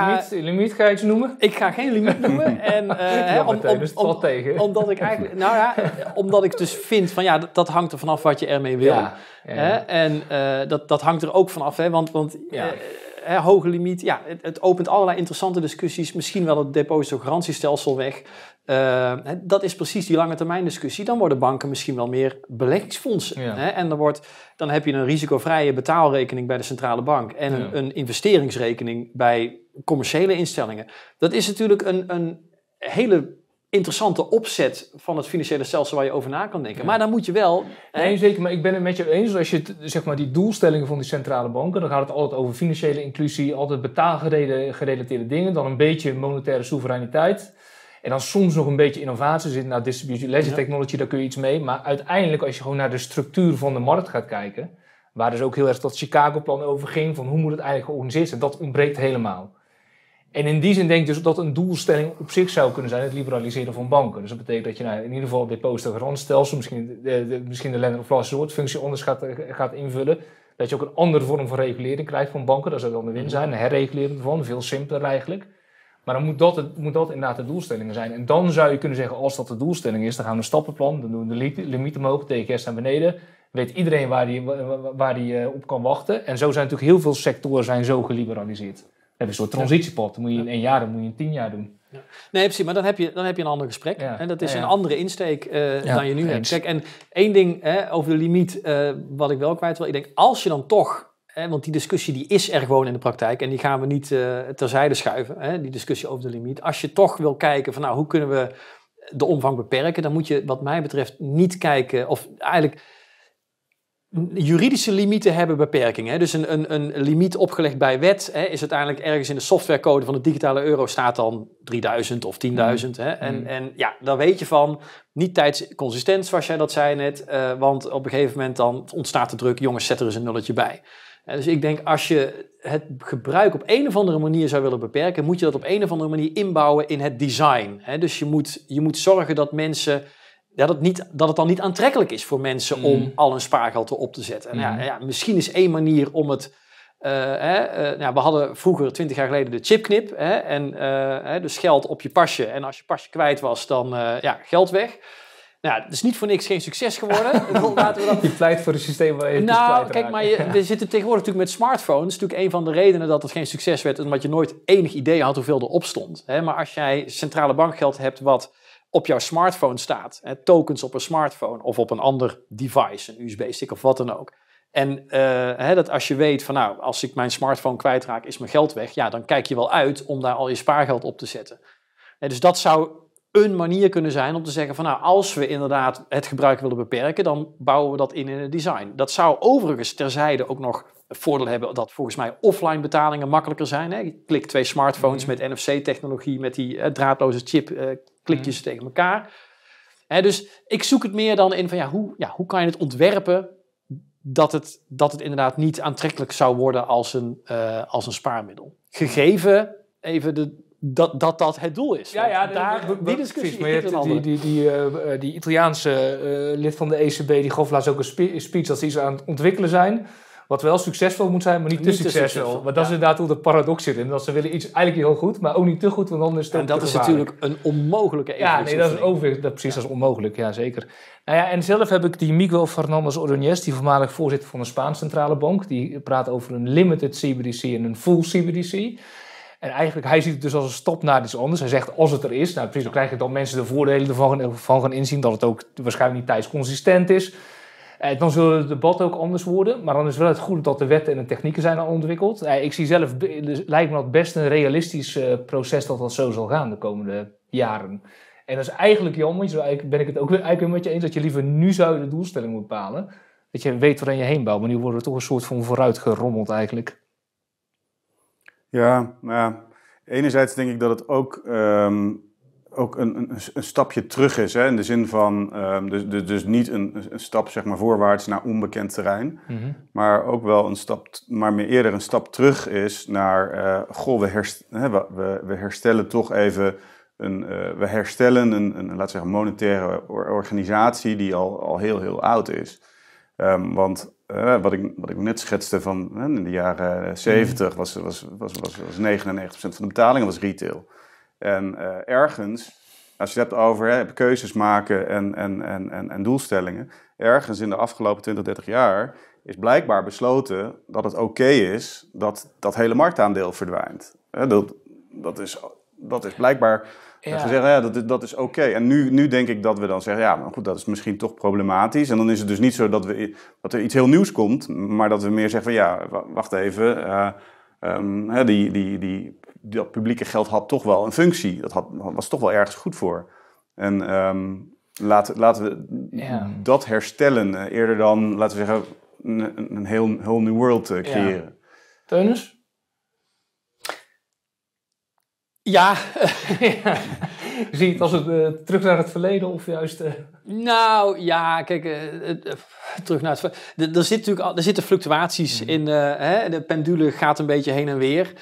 ga je iets noemen? Ik ga geen limiet noemen. En, uh, om, om, Omdat ik eigenlijk... Nou ja, omdat ik dus vind van ja, dat, hangt er vanaf wat je ermee wil. en dat, dat hangt er ook vanaf, hè. Want, want ja hoge limiet. Ja, het, opent allerlei interessante discussies. Misschien wel het depositogarantiestelsel weg. Eh, dat is precies die lange termijn discussie. Dan worden banken misschien wel meer beleggingsfondsen. Hè? En dan, wordt, dan heb je een risicovrije betaalrekening bij de centrale bank. En een, een, investeringsrekening bij commerciële instellingen. Dat is natuurlijk een, een hele interessante opzet van het financiële stelsel waar je over na kan denken. Maar dan moet je wel... Nee, zeker. Maar ik ben het met je eens. Als je zeg maar, die doelstellingen van die centrale banken... dan gaat het altijd over financiële inclusie... altijd betaalgerelateerde dingen... dan een beetje monetaire soevereiniteit... En dan soms nog een beetje innovatie zit naar nou, distributie, ledger technology, daar kun je iets mee. Maar uiteindelijk, als je gewoon naar de structuur van de markt gaat kijken, waar dus ook heel erg dat Chicago-plan over ging, van hoe moet het eigenlijk georganiseerd zijn, dat ontbreekt helemaal. En in die zin denk ik dus dat een doelstelling op zich zou kunnen zijn het liberaliseren van banken. Dus dat betekent dat je nou, in ieder geval het depositogarantstelsel, misschien de, de, misschien de lender of last soort functie anders eh, gaat, invullen. Dat je ook een andere vorm van regulering krijgt van banken. Dat zou dan de win mhm. zijn, een herregulering ervan, veel simpeler eigenlijk. Maar dan moet dat, moet dat inderdaad de doelstellingen zijn. En dan zou je kunnen zeggen, als dat de doelstelling is, dan gaan we een stappenplan, dan doen we de limieten omhoog, TKS naar beneden. Weet iedereen waar die, waar die eh, op kan wachten. En zo zijn natuurlijk heel veel sectoren zijn zo geliberaliseerd hebben je een soort transitiepot. Dan moet je in één jaar, dan moet je in tien jaar doen. Nee, precies, maar dan heb je, dan heb je een ander gesprek. En dat is een andere insteek eh, dan je nu hebt. Kijk, en één ding hè, over de limiet, eh, wat ik wel kwijt wil. Ik denk, als je dan toch, hè, want die discussie die is er gewoon in de praktijk en die gaan we niet eh, terzijde schuiven, hè, die discussie over de limiet. Als je toch wil kijken van, nou, hoe kunnen we de omvang beperken, dan moet je, wat mij betreft, niet kijken, of eigenlijk juridische limieten hebben beperkingen. Dus een, een, een, limiet opgelegd bij wet hè, is uiteindelijk ergens in de softwarecode van de digitale euro staat dan 3000 of 10.000. En, mm. en, ja, dan weet je van, niet tijdsconsistent zoals jij dat zei net, eh, want op een gegeven moment dan ontstaat de druk, jongens zet er eens een nulletje bij. dus ik denk als je het gebruik op een of andere manier zou willen beperken, moet je dat op een of andere manier inbouwen in het design. Hè? Dus je moet, je moet zorgen dat mensen ja, dat, niet, dat het dan niet aantrekkelijk is voor mensen om mm. al hun spaargeld erop te zetten. En ja, mm. ja, misschien is één manier om het. Eh, hè, eh, nou, we hadden vroeger, twintig jaar geleden, de chipknip. Hè, en, eh, hè, dus geld op je pasje. En als je pasje kwijt was, dan ja, geld weg. Nou, het is niet voor niks geen succes geworden. Laten we pleit voor het systeem wel even Nou, kijk, maar je, we zitten tegenwoordig natuurlijk met smartphones. Dat is natuurlijk een van de redenen dat het geen succes werd, omdat je nooit enig idee had hoeveel erop stond. Hè? Maar als jij centrale bankgeld hebt wat op jouw smartphone staat. Hè, tokens op een smartphone of op een ander device, een USB-stick of wat dan ook. En eh, hè, dat als je weet van nou, als ik mijn smartphone kwijtraak, is mijn geld weg. Ja, dan kijk je wel uit om daar al je spaargeld op te zetten. dus dat zou een manier kunnen zijn om te zeggen van nou, als we inderdaad het gebruik willen beperken, dan bouwen we dat in in het design. Dat zou overigens terzijde ook nog het voordeel hebben dat volgens mij offline betalingen makkelijker zijn. Hè. klik twee smartphones mhm. met NFC-technologie, met die draadloze chip, eh, klikjes ze mm. tegen elkaar. dus ik zoek het meer dan in van ja, hoe, ja, hoe kan je het ontwerpen dat het, dat het inderdaad niet aantrekkelijk zou worden als een, eh, als een spaarmiddel. Gegeven even de, dat, dat dat het doel is. Ja, ja, daar, die discussie precies, maar die, die, die, eh, eh, die Italiaanse lid van de ECB, die gaf laatst ook een speech dat ze iets aan het ontwikkelen zijn. Wat wel succesvol moet zijn, maar niet, te, succesvol. Maar dat is inderdaad hoe de paradox zit. dat ze willen iets eigenlijk heel goed, maar ook niet te goed, want dan En dat is natuurlijk een onmogelijke Ja, nee, dat is Dat, precies, dat is onmogelijk. Ja, zeker. Nou ja, en zelf heb ik die Miguel Fernandez Ordóñez, die voormalig voorzitter van de Spaanse Centrale Bank, die praat over een limited CBDC en een full CBDC. En eigenlijk, hij ziet het dus als een stap naar iets anders. Hij zegt, als het er is, nou precies, dan krijg je dan mensen de voordelen ervan van gaan inzien. Dat het ook waarschijnlijk niet tijdsconsistent is. Eh, dan zullen het debat ook anders worden. Maar dan is wel het goed dat de wetten en de technieken zijn al ontwikkeld. Eh, ik zie zelf, dus lijkt me dat best een realistisch eh, proces dat dat zo zal gaan de komende jaren. En dat is eigenlijk jammer, ben ik het ook eigenlijk met je eens, dat je liever nu zou de doelstelling moet bepalen. Dat je weet waarin je heen bouwt. Maar nu worden we toch een soort van vooruit gerommeld eigenlijk. Ja, nou ja. Enerzijds denk ik dat het ook ehm, ook een, een, een, stapje terug is. Hè? In de zin van, ehm, dus, dus, dus, niet een, een, stap zeg maar, voorwaarts naar onbekend terrein. Mhm. Maar ook wel een stap, maar meer eerder een stap terug is naar, uh, goh, we, hè, we, we, herstellen toch even, een, eh, we herstellen een, een, laten zeggen, monetaire organisatie die al, al heel, heel oud is. Ehm, want eh, wat, ik, wat ik net schetste van in de jaren 70 mhm. was, was, was, was, was 99% van de betalingen was retail. En eh, ergens, als je het hebt over hè, keuzes maken en, en, en, en, doelstellingen, ergens in de afgelopen 20, 30 jaar is blijkbaar besloten dat het oké is dat dat hele marktaandeel verdwijnt. Hè, dat, dat, is, dat is blijkbaar ja. gezegd, ja, dat, is, dat is oké. En nu, nu denk ik dat we dan zeggen, ja, maar goed, dat is misschien toch problematisch. En dan is het dus niet zo dat, we, dat er iets heel nieuws komt, maar dat we meer zeggen van, ja, wacht even... Eh, Ehm, hè, die, die, die, dat publieke geld had toch wel een functie. Dat had, was toch wel ergens goed voor. En ehm, laten, laten we dat herstellen eh, eerder dan, laten we zeggen, een, een heel, heel new world eh, creëren. Ja. Teunus? Ja. Zie je het als het eh, terug naar het verleden of juist... Eh? Nou ja, kijk, eh, terug naar het verleden. Er, zit natuurlijk, er zitten fluctuaties mhm. in. Hè, de pendule gaat een beetje heen en weer.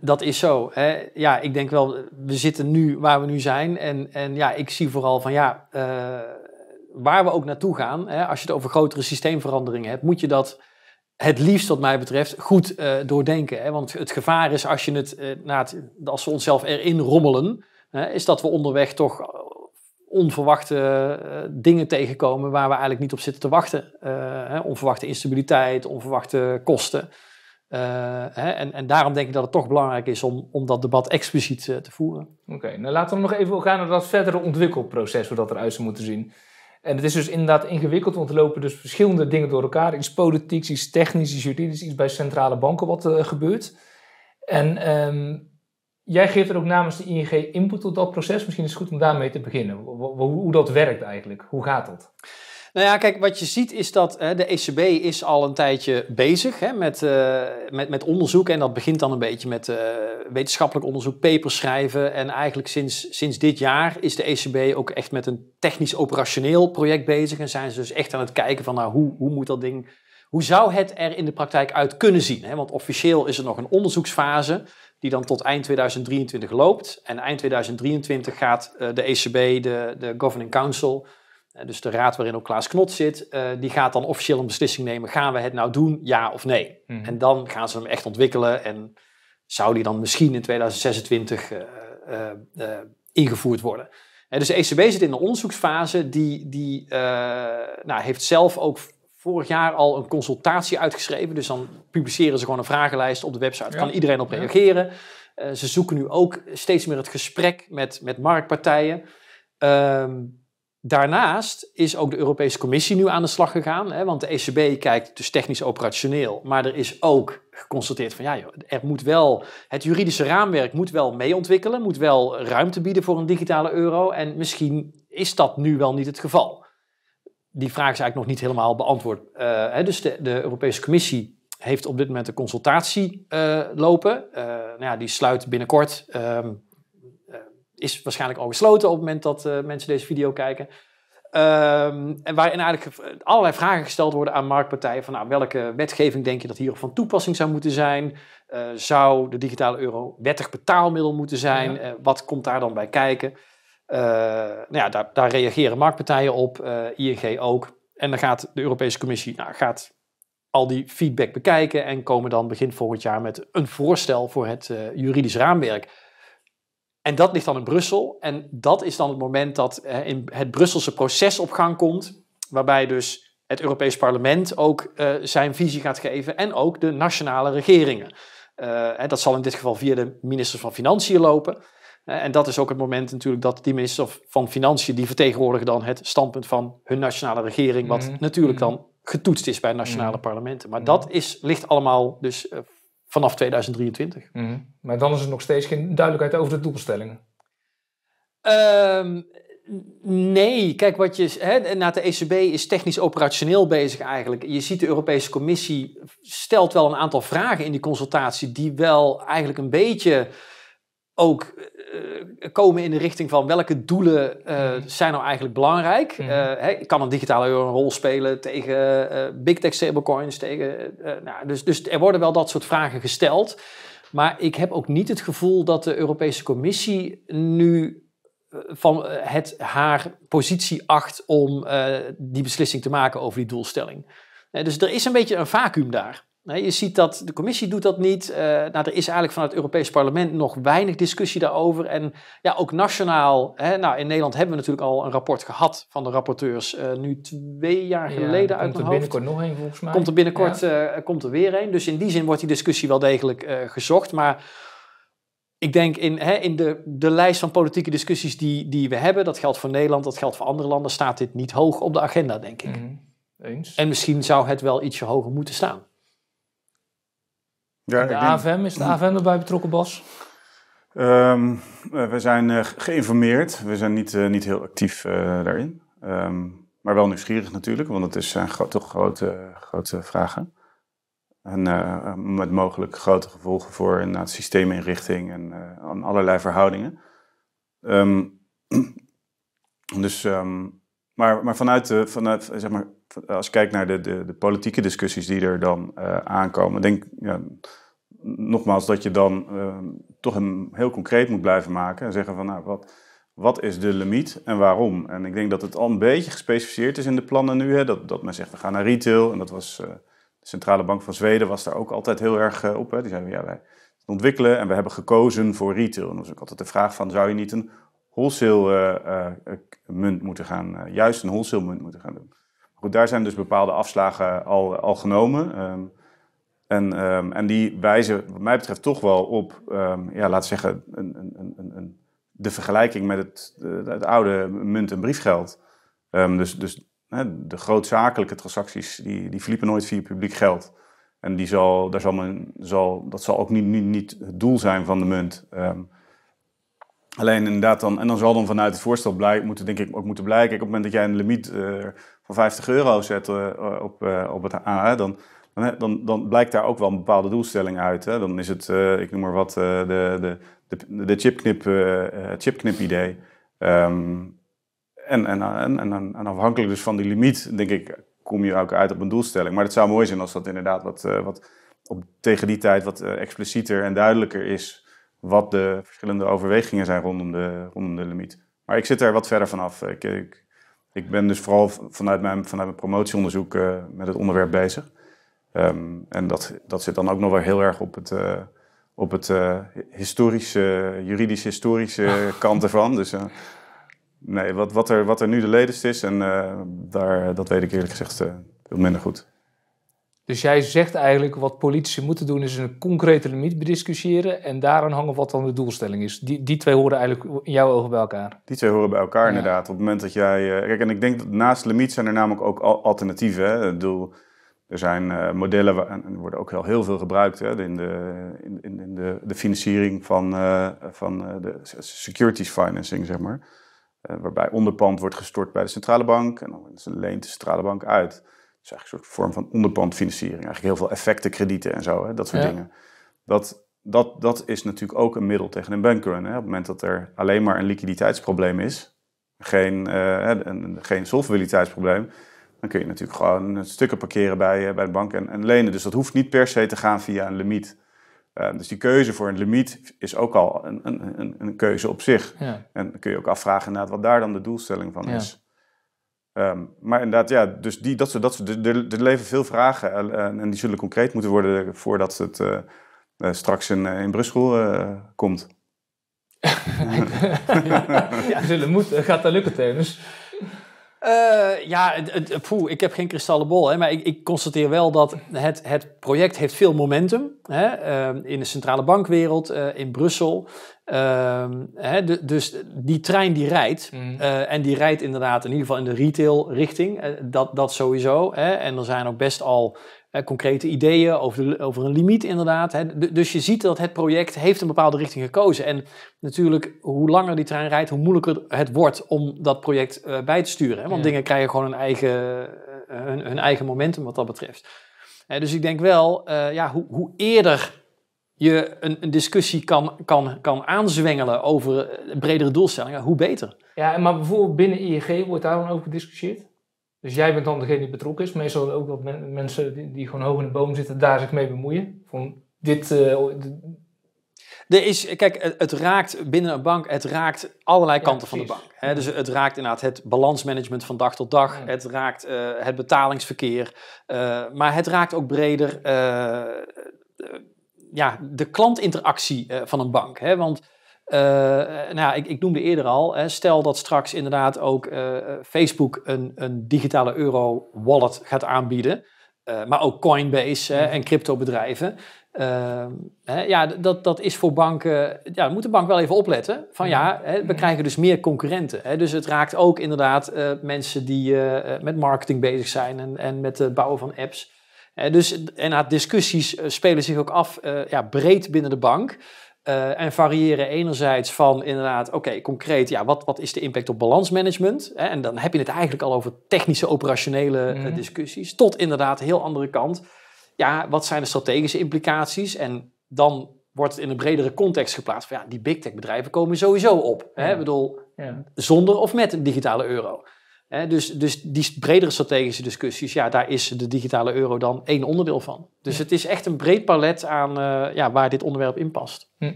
dat is zo. Hè. Ja, ik denk wel, we zitten nu waar we nu zijn. En, en ja, ik zie vooral van ja, waar we ook naartoe gaan. Hè, als je het over grotere systeemveranderingen hebt, moet je dat het liefst, wat mij betreft, goed doordenken. Hè? Want het gevaar is als, je het, na het, als we onszelf erin rommelen, is dat we onderweg toch eh, onverwachte eh, dingen tegenkomen waar we eigenlijk niet op zitten te wachten. Eh, onverwachte instabiliteit, onverwachte kosten. en, en, daarom denk ik dat het toch belangrijk is om, om dat debat expliciet te voeren. Oké, nou laten we nog even gaan naar dat verdere ontwikkelproces, hoe dat eruit zou moeten zien. En het is dus inderdaad ingewikkeld, want er lopen dus verschillende dingen door elkaar. Iets politiek, iets technisch, iets juridisch, iets bij centrale banken wat gebeurt. En ehm, jij geeft er ook namens de ING input op dat proces. Misschien is het goed om daarmee te beginnen. Hoe, dat werkt eigenlijk. Hoe gaat dat? Nou ja, kijk, wat je ziet is dat hè, de ECB is al een tijdje bezig hè, met, eh, met, met onderzoek. En dat begint dan een beetje met eh, wetenschappelijk onderzoek, papers schrijven. En eigenlijk sinds, sinds dit jaar is de ECB ook echt met een technisch-operationeel project bezig. En zijn ze dus echt aan het kijken van nou, hoe, hoe moet dat ding hoe zou het er in de praktijk uit kunnen zien? Want officieel is er nog een onderzoeksfase die dan tot eind 2023 loopt. En eind 2023 gaat eh, de ECB, de, de Governing Council, eh, dus de raad waarin ook Klaas Knot zit, eh, die gaat dan officieel een beslissing nemen: gaan we het nou doen, ja of nee? Mhm. En dan gaan ze hem echt ontwikkelen en zou die dan misschien in 2026 ingevoerd worden. En dus de ECB zit in een onderzoeksfase, die, die nou, heeft zelf ook vorig jaar al een consultatie uitgeschreven. Dus dan publiceren ze gewoon een vragenlijst op de website. Kan iedereen op reageren? Eh, ze zoeken nu ook steeds meer het gesprek met, met marktpartijen. Ehm, daarnaast is ook de Europese Commissie nu aan de slag gegaan, hè, want de ECB kijkt dus technisch operationeel, maar er is ook geconstateerd van ja, joh, er moet wel het juridische raamwerk moet wel mee ontwikkelen, moet wel ruimte bieden voor een digitale euro en misschien is dat nu wel niet het geval die vraag is eigenlijk nog niet helemaal beantwoord. Eh, hè, dus de, de Europese Commissie heeft op dit moment een consultatie eh, lopen. Eh, nou ja, die sluit binnenkort. Ehm, is waarschijnlijk al gesloten op het moment dat mensen deze video kijken. Um, en waarin eigenlijk allerlei vragen gesteld worden aan marktpartijen. Van nou, welke wetgeving denk je dat hier van toepassing zou moeten zijn? zou de digitale euro wettig betaalmiddel moeten zijn? wat komt daar dan bij kijken? Eh, nou ja, daar, daar, reageren marktpartijen op, eh, ING ook. En dan gaat de Europese Commissie nou, gaat al die feedback bekijken en komen dan begin volgend jaar met een voorstel voor het eh, juridisch raamwerk. En dat ligt dan in Brussel. En dat is dan het moment dat in het Brusselse proces op gang komt. Waarbij dus het Europees Parlement ook zijn visie gaat geven. En ook de nationale regeringen. dat zal in dit geval via de ministers van Financiën lopen. En dat is ook het moment natuurlijk dat die minister van Financiën, die vertegenwoordigen dan het standpunt van hun nationale regering, wat mhm, natuurlijk mhm. dan getoetst is bij nationale mhm. parlementen. Maar dat is, ligt allemaal dus eh, vanaf 2023. Maar dan is er nog steeds geen duidelijkheid over de doelstellingen. Ehm, nee, kijk wat je. Hè, na de ECB is technisch operationeel bezig eigenlijk. Je ziet de Europese Commissie stelt wel een aantal vragen in die consultatie, die wel eigenlijk een beetje ook eh, eh, komen in de richting van welke doelen eh, mhm. zijn nou eigenlijk belangrijk. Mhm. Eh, kan een digitale euro een rol spelen tegen big tech stablecoins? Tegen, nou, dus, dus er worden wel dat soort vragen gesteld. Maar ik heb ook niet het gevoel dat de Europese Commissie nu van het haar positie acht om die beslissing te maken over die doelstelling. dus er is een beetje een vacuüm daar je ziet dat de commissie doet dat niet. Uh, nou, er is eigenlijk vanuit het Europees Parlement nog weinig discussie daarover. En ja, ook nationaal. Hè, nou, in Nederland hebben we natuurlijk al een rapport gehad van de rapporteurs. Eh, nu twee jaar geleden ja, Komt er binnenkort nog een volgens mij. Komt er binnenkort eh, weer een. Dus in die zin wordt die discussie wel degelijk gezocht. Maar ik denk in, hè, in de, de lijst van politieke discussies die, die we hebben, dat geldt voor Nederland, dat geldt voor andere landen, staat dit niet hoog op de agenda, denk ik. Mhm. eens. En misschien zou het wel ietsje hoger moeten staan. Ja, de AFM, is de AFM erbij betrokken, Bas? Ehm, eh, we zijn eh, geïnformeerd. We zijn niet, eh, niet heel actief daarin. Ehm, maar wel nieuwsgierig natuurlijk, want het is, zijn toch grote, grote vragen. En met mogelijk grote gevolgen voor het systeeminrichting en allerlei verhoudingen. Ehm, dus, maar, maar vanuit, vanuit zeg maar, eh, als je kijkt naar de, de, de politieke discussies die er dan eh, aankomen, denk ja, nogmaals dat je dan ehm, toch een, heel concreet moet blijven maken en zeggen van nou, wat, wat is de limiet en waarom? En ik denk dat het al een beetje gespecificeerd is in de plannen nu, hè, dat, dat men zegt we gaan naar retail en dat was... Eh, de Centrale Bank van Zweden was daar ook altijd heel erg op. Hè. Die zeiden, ja, wij ontwikkelen en we hebben gekozen voor retail. En dat is ook altijd de vraag van, zou je niet een wholesale munt moeten gaan, juist een wholesale munt moeten gaan doen. Goed, daar zijn dus bepaalde afslagen al, al genomen. Ehm, en, ehm, en die wijzen, wat mij betreft, toch wel op, ehm, ja, laten zeggen, een, een, een, een, de vergelijking met het, het oude munt- en briefgeld. dus dus hè, de grootzakelijke transacties, die, die verliepen nooit via publiek geld. En die zal, daar zal men, zal, dat zal ook niet, niet, niet het doel zijn van de munt. Alleen inderdaad dan, en dan zal dan vanuit het voorstel moeten, denk ik ook moeten blijken. op het moment dat jij een limiet eh, van 50 euro zet eh, op, eh, op het A, dan, dan, dan, dan, blijkt daar ook wel een bepaalde doelstelling uit. Hè? Dan is het, ik noem maar wat, de, de, de, de chipknip, chipknip idee. Um, en, en, en, en, afhankelijk dus van die limiet, denk ik, kom je ook uit op een doelstelling. Maar het zou mooi zijn als dat inderdaad wat, wat op, tegen die tijd wat explicieter en duidelijker is wat de verschillende overwegingen zijn rondom de, rondom de limiet. Maar ik zit er wat verder vanaf. Ik, ik, ik ben dus vooral vanuit mijn, vanuit mijn promotieonderzoek eh, met het onderwerp bezig. Ehm, en dat, dat zit dan ook nog wel heel erg op het, eh, op het eh, historische, juridisch-historische kant ervan. Dus nee, wat, wat, er, wat er nu de ledenst is, en daar, dat weet ik eerlijk gezegd veel minder goed. Dus jij zegt eigenlijk wat politici moeten doen is een concrete limiet bediscussiëren en daaraan hangen wat dan de doelstelling is. Die, die twee horen eigenlijk in jouw ogen bij elkaar. Die twee horen bij elkaar inderdaad. Op het moment dat jij... Eh, kijk, en ik denk dat naast limiet zijn er namelijk ook alternatieven. Hè? Ik er zijn eh, modellen, en er worden ook wel heel veel gebruikt hè? in, de, in, in de, de, financiering van, eh, van de securities financing, zeg maar. Uh, waarbij onderpand wordt gestort bij de centrale bank en dan leent de centrale bank uit is eigenlijk een soort vorm van onderpandfinanciering. Eigenlijk heel veel effectenkredieten en zo, hè, dat soort dingen. Dat, dat, dat is natuurlijk ook een middel tegen een bankrun. Hè. Op het moment dat er alleen maar een liquiditeitsprobleem is, geen, eh, geen solvabiliteitsprobleem, dan kun je natuurlijk gewoon stukken parkeren bij, eh, bij de bank en, lenen. Dus dat hoeft niet per se te gaan via een limiet. Eh, dus die keuze voor een limiet is ook al een, een, een, een keuze op zich. En dan kun je ook afvragen wat daar dan de doelstelling van ja. is. Ehm, maar inderdaad, ja, dus die, dat, dat, er, leven veel vragen eh, en, en die zullen concreet moeten worden voordat het eh, eh, straks in, in Brussel komt. ja, zullen moeten. Gaat dat lukken, Tenus? Eh, ja, het, het, ik heb geen kristallen bol, hè, maar ik, ik, constateer wel dat het, het project heeft veel momentum heeft. Ehm, in de centrale bankwereld, eh, in Brussel. Ehm, hè, dus die trein die rijdt, mm. eh, en die rijdt inderdaad in ieder geval in de retail richting, dat, dat sowieso. Hè, en er zijn ook best al concrete ideeën over, over een limiet inderdaad. Hè. Dus je ziet dat het project heeft een bepaalde richting gekozen. En natuurlijk, hoe langer die trein rijdt, hoe moeilijker het wordt om dat project eh, bij te sturen. Hè. Want dingen krijgen gewoon een eigen, eh, hun, eigen momentum wat dat betreft. dus ik denk wel, eh, ja, hoe, hoe eerder je een, een, discussie kan, kan, kan aanzwengelen over bredere doelstellingen, hoe beter. Ja, maar bijvoorbeeld binnen ING wordt daar dan over gediscussieerd? Dus jij bent dan degene die betrokken is. Meestal ook dat mensen die, die, gewoon hoog in de boom zitten, daar zich mee bemoeien. Van dit. Uh, er is, kijk, het raakt binnen een bank, het raakt allerlei kanten van de bank. Hè? Dus het raakt inderdaad het balansmanagement van dag tot dag, het raakt eh, het betalingsverkeer, eh, maar het raakt ook breder ja, de klantinteractie van een bank. Hè? Want eh, nou ja, ik, ik, noemde eerder al, hè, stel dat straks inderdaad ook eh, Facebook een, een digitale euro wallet gaat aanbieden. Eh, maar ook Coinbase hè, mm. en cryptobedrijven. Uh, hè, ja, dat, dat is voor banken. Ja, moet de bank wel even opletten. Van mm. ja, hè, we mm. krijgen dus meer concurrenten. Hè, dus het raakt ook inderdaad mensen die met marketing bezig zijn en, en met het bouwen van apps. dus en discussies spelen zich ook af ja, breed binnen de bank. Eh, en variëren enerzijds van inderdaad, oké, concreet, ja, wat, wat is de impact op balansmanagement? En dan heb je het eigenlijk al over technische, operationele eh, mhm. discussies. Tot inderdaad, heel andere kant. Ja, wat zijn de strategische implicaties? En dan wordt het in een bredere context geplaatst. Van, ja, die big tech bedrijven komen sowieso op. Hè? Ik bedoel, zonder of met een digitale euro dus, dus die bredere strategische discussies, ja, daar is de digitale euro dan één onderdeel van. Dus het is echt een breed palet aan eh, ja, waar dit onderwerp in past. Hm.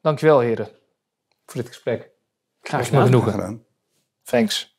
Dankjewel, heren, voor dit gesprek. Graag gedaan. Thanks.